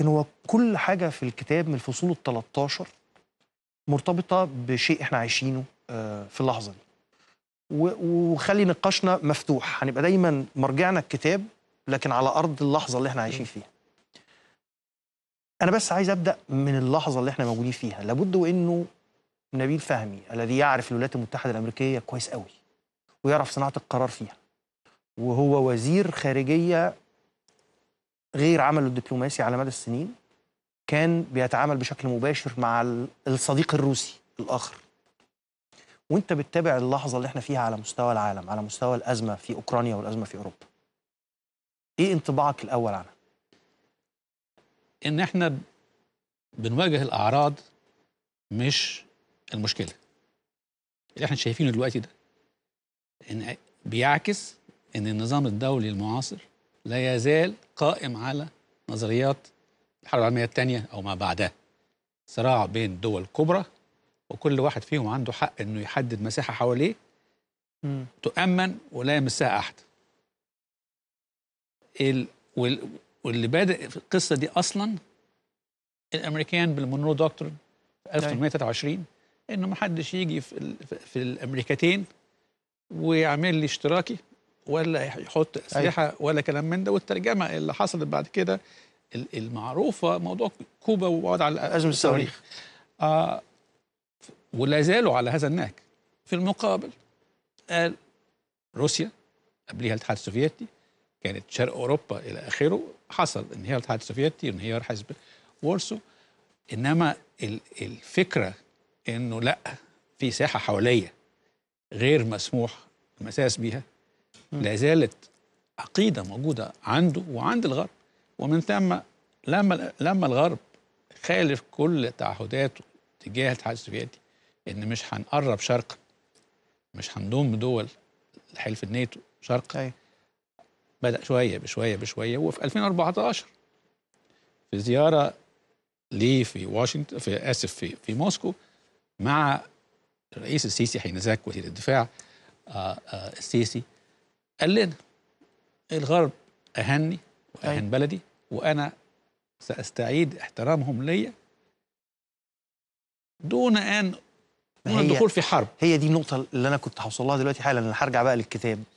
لكن هو كل حاجه في الكتاب من الفصول ال 13 مرتبطه بشيء احنا عايشينه آه، في اللحظه دي وخلي نقاشنا مفتوح هنبقى دايما مرجعنا الكتاب لكن على ارض اللحظه اللي احنا عايشين فيها انا بس عايز ابدا من اللحظه اللي احنا موجودين فيها لابد وانه نبيل فهمي الذي يعرف الولايات المتحده الامريكيه كويس قوي ويعرف صناعه القرار فيها وهو وزير خارجيه غير عمله الدبلوماسي على مدى السنين كان بيتعامل بشكل مباشر مع الصديق الروسي الآخر وانت بتتابع اللحظة اللي احنا فيها على مستوى العالم على مستوى الأزمة في أوكرانيا والأزمة في أوروبا ايه انطباعك الأول عنها؟ ان احنا بنواجه الأعراض مش المشكلة اللي احنا شايفينه دلوقتي ده ان بيعكس ان النظام الدولي المعاصر لا يزال قائم على نظريات الحرب العالمية الثانية أو ما بعدها صراع بين دول كبرى وكل واحد فيهم عنده حق أنه يحدد مساحة حواليه م. تؤمن ولا يمسها أحد ال... وال... واللي بادئ في القصة دي أصلا الأمريكان بالمونرو دكتور في 1823 طيب. انه ما حدش يجي في, في الامريكتين ويعمل لي اشتراكي ولا يحط اسلحه أيوة. ولا كلام من ده والترجمه اللي حصلت بعد كده المعروفه موضوع كوبا ووضع ازمه الصواريخ آه ولا زالوا على هذا النهج في المقابل قال روسيا قبلها الاتحاد السوفيتي كانت شرق اوروبا الى اخره حصل انهيار الاتحاد السوفيتي وانهيار حزب وورسو انما الفكره انه لا في ساحه حواليه غير مسموح المساس بيها لا زالت عقيده موجوده عنده وعند الغرب ومن ثم لما لما الغرب خالف كل تعهداته تجاه الاتحاد السوفيتي ان مش هنقرب شرقا مش هنضم دول حلف الناتو شرقا أيوة. بدا شويه بشويه بشويه وفي 2014 في زياره ليه في واشنطن في اسف في في موسكو مع الرئيس السيسي حينذاك وزير الدفاع آآ آه، آآ آه، السيسي قال لنا الغرب أهني وأهن أيوه. بلدي وأنا سأستعيد احترامهم ليا دون أن دون الدخول في حرب هي دي النقطة اللي أنا كنت هوصلها دلوقتي حالا أنا هرجع بقى للكتاب